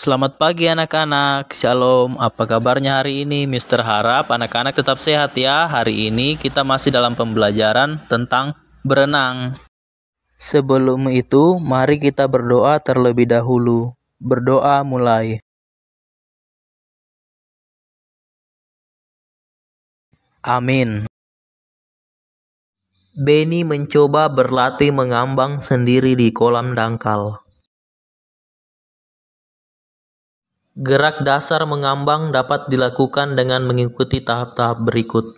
Selamat pagi anak-anak, shalom. Apa kabarnya hari ini? Mister harap anak-anak tetap sehat ya. Hari ini kita masih dalam pembelajaran tentang berenang. Sebelum itu, mari kita berdoa terlebih dahulu. Berdoa mulai. Amin. Benny mencoba berlatih mengambang sendiri di kolam dangkal. Gerak dasar mengambang dapat dilakukan dengan mengikuti tahap-tahap berikut.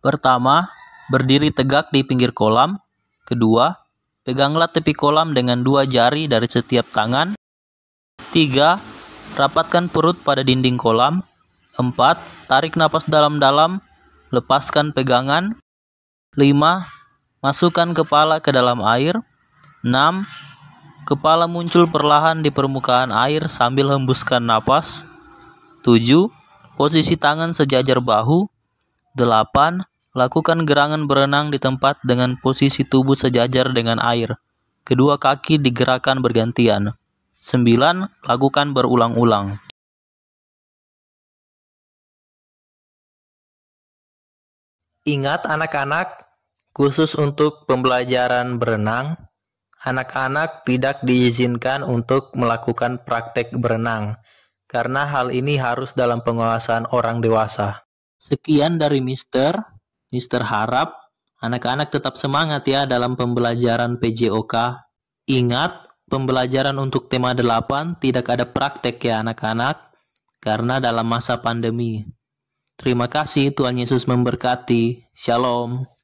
Pertama, berdiri tegak di pinggir kolam. Kedua, peganglah tepi kolam dengan dua jari dari setiap tangan. Tiga, rapatkan perut pada dinding kolam. Empat, tarik napas dalam-dalam, lepaskan pegangan. Lima, masukkan kepala ke dalam air. Enam, Kepala muncul perlahan di permukaan air sambil hembuskan napas. 7. Posisi tangan sejajar bahu. 8. Lakukan gerangan berenang di tempat dengan posisi tubuh sejajar dengan air. Kedua kaki digerakkan bergantian. 9. Lakukan berulang-ulang. Ingat anak-anak, khusus untuk pembelajaran berenang, anak-anak tidak diizinkan untuk melakukan praktek berenang, karena hal ini harus dalam pengawasan orang dewasa. Sekian dari Mister. Mister harap anak-anak tetap semangat ya dalam pembelajaran PJOK. Ingat, pembelajaran untuk tema 8 tidak ada praktek ya anak-anak, karena dalam masa pandemi. Terima kasih Tuhan Yesus memberkati. Shalom.